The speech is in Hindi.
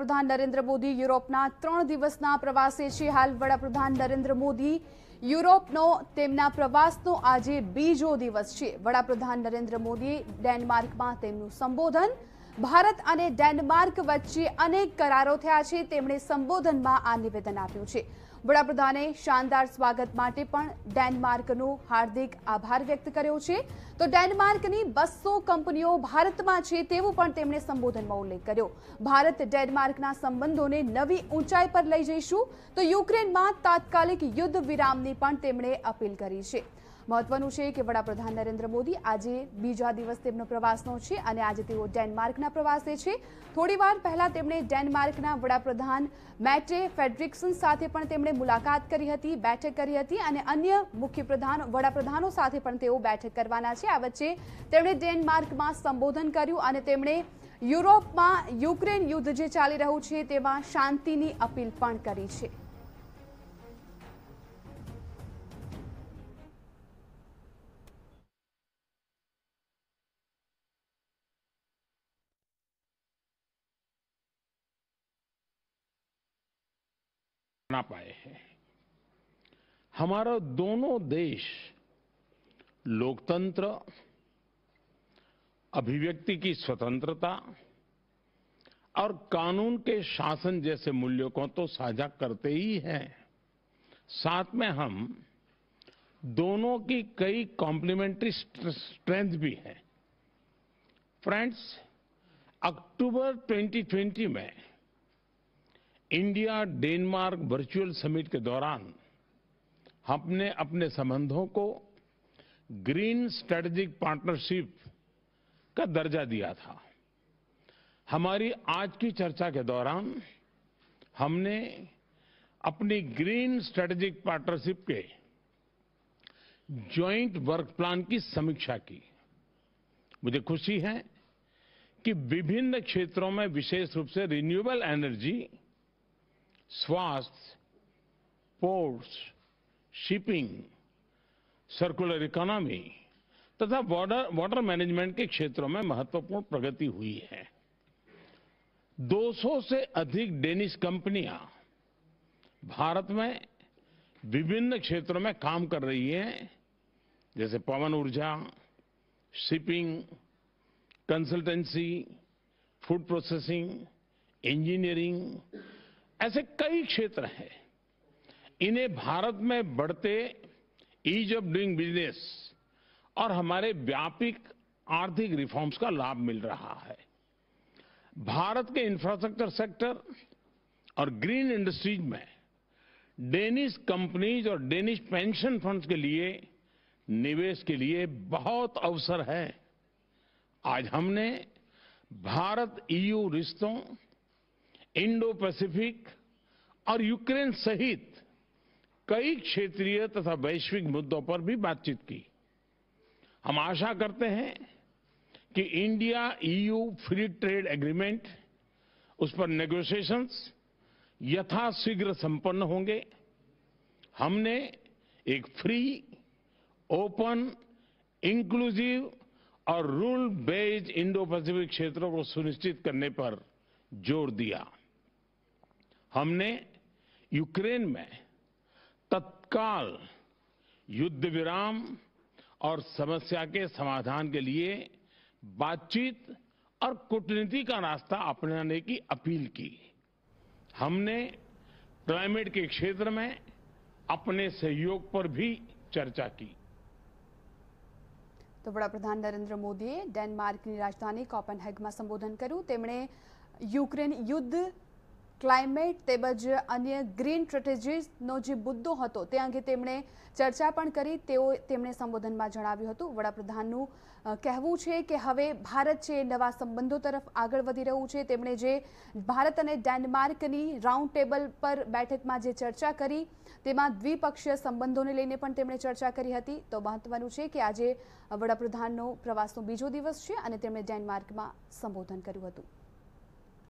પ્રધાન નરેન્દ્ર મોદી યુરોપના ત્રણ દિવસના પ્રવાસે છે હાલ વડાપ્રધાન નરેન્દ્ર મોદી યુરોપનો તેમના પ્રવાસનો આજે બીજો દિવસ છે વડાપ્રધાન નરેન્દ્ર મોદી ડેનમાર્કમાં તેમનું સંબોધન ભારત અને ડેનમાર્ક વચ્ચે અનેક કરારો થયા છે તેમણે સંબોધનમાં આ નિવેદન આપ્યું છે વડાપ્રધાને શાનદાર સ્વાગત માટે પણ ડેનમાર્કનો હાર્દિક આભાર વ્યક્ત કર્યો છે તો ડેનમાર્કની બસો કંપનીઓ ભારતમાં છે તેવો પણ તેમણે સંબોધનમાં ઉલ્લેખ કર્યો ભારત ડેનમાર્કના સંબંધોને નવી ઊંચાઈ પર લઈ જઈશું તો યુક્રેનમાં તાત્કાલિક યુદ્ધ વિરામની પણ તેમણે અપીલ કરી છે મહત્વનું છે કે વડાપ્રધાન નરેન્દ્ર મોદી આજે બીજા દિવસ તેમનો પ્રવાસનો છે અને આજે તેઓ ડેનમાર્કના પ્રવાસે છે થોડીવાર પહેલા તેમણે ડેનમાર્કના વડાપ્રધાન મેટે ફેડરિક્સન સાથે પણ તેમણે મુલાકાત કરી હતી બેઠક કરી હતી અને અન્ય મુખ્યપ્રધાન વડાપ્રધાનો સાથે પણ તેઓ બેઠક કરવાના છે આ વચ્ચે તેમણે ડેનમાર્કમાં સંબોધન કર્યું અને તેમણે યુરોપમાં યુક્રેન યુદ્ધ જે ચાલી રહ્યું છે તેમાં શાંતિની અપીલ પણ કરી છે ना पाए हैं हमारा दोनों देश लोकतंत्र अभिव्यक्ति की स्वतंत्रता और कानून के शासन जैसे मूल्यों को तो साझा करते ही हैं साथ में हम दोनों की कई कॉम्प्लीमेंट्री स्ट्रेंथ भी हैं फ्रेंड्स अक्टूबर 2020 में इंडिया डेनमार्क वर्चुअल समिट के दौरान हमने अपने संबंधों को ग्रीन स्ट्रेटेजिक पार्टनरशिप का दर्जा दिया था हमारी आज की चर्चा के दौरान हमने अपनी ग्रीन स्ट्रेटेजिक पार्टनरशिप के ज्वाइंट वर्क प्लान की समीक्षा की मुझे खुशी है कि विभिन्न क्षेत्रों में विशेष रूप से रिन्यूएबल एनर्जी स्वास्थ्य पोर्ट्स शिपिंग सर्कुलर इकोनॉमी तथा वाटर वाटर मैनेजमेंट के क्षेत्रों में महत्वपूर्ण प्रगति हुई है 200 से अधिक डेनिश कंपनियां भारत में विभिन्न क्षेत्रों में काम कर रही हैं जैसे पवन ऊर्जा shipping consultancy food processing engineering ऐसे कई क्षेत्र हैं इन्हें भारत में बढ़ते ईज ऑफ डूइंग बिजनेस और हमारे व्यापक आर्थिक रिफॉर्म्स का लाभ मिल रहा है भारत के इंफ्रास्ट्रक्चर सेक्टर और ग्रीन इंडस्ट्रीज में डेनिश कंपनीज और डेनिश पेंशन फंड्स के लिए निवेश के लिए बहुत अवसर है आज हमने भारत ईयू e रिश्तों इंडो पैसिफिक और यूक्रेन सहित कई क्षेत्रीय तथा वैश्विक मुद्दों पर भी बातचीत की हम आशा करते हैं कि India EU free trade agreement उस पर नेगोशिएशंस यथाशीघ्र संपन्न होंगे हमने एक फ्री ओपन इंक्लूसिव और रूल बेस्ड इंडो पैसिफिक क्षेत्रों को सुनिश्चित करने पर जोर दिया हमने यूक्रेन में तत्काल युद्ध विराम और समस्या के समाधान के लिए बातचीत और कूटनीति का रास्ता अपनाने की अपील की हमने क्लाइमेट के क्षेत्र में अपने सहयोग पर भी चर्चा की તો तो मोदी डेनमार्क की राजधानी રાજધાની કોપનહેગમાં संबोधन કર્યું तेमने यूक्रेन युद्ध ક્લાઇમેટ તેમજ અન્ય ગ્રીન સ્ટ્રેટેજીસનો જે મુદ્દો હતો તે અંગે તેમણે ચર્ચા પણ કરી તેઓ તેમણે સંબોધનમાં જણાવ્યું હતું વડાપ્રધાનનું કહેવું છે કે હવે ભારત છે નવા સંબંધો તરફ આગળ વધી રહ્યું છે તેમણે જે ભારત અને ડેનમાર્કની રાઉન્ડ ટેબલ પર બેઠકમાં જે ચર્ચા કરી તેમાં દ્વિપક્ષીય સંબંધોને લઈને પણ તેમણે ચર્ચા કરી હતી તો મહત્વનું છે કે આજે વડાપ્રધાનનો પ્રવાસનો બીજો દિવસ છે અને તેમણે ડેનમાર્કમાં સંબોધન કર્યું હતું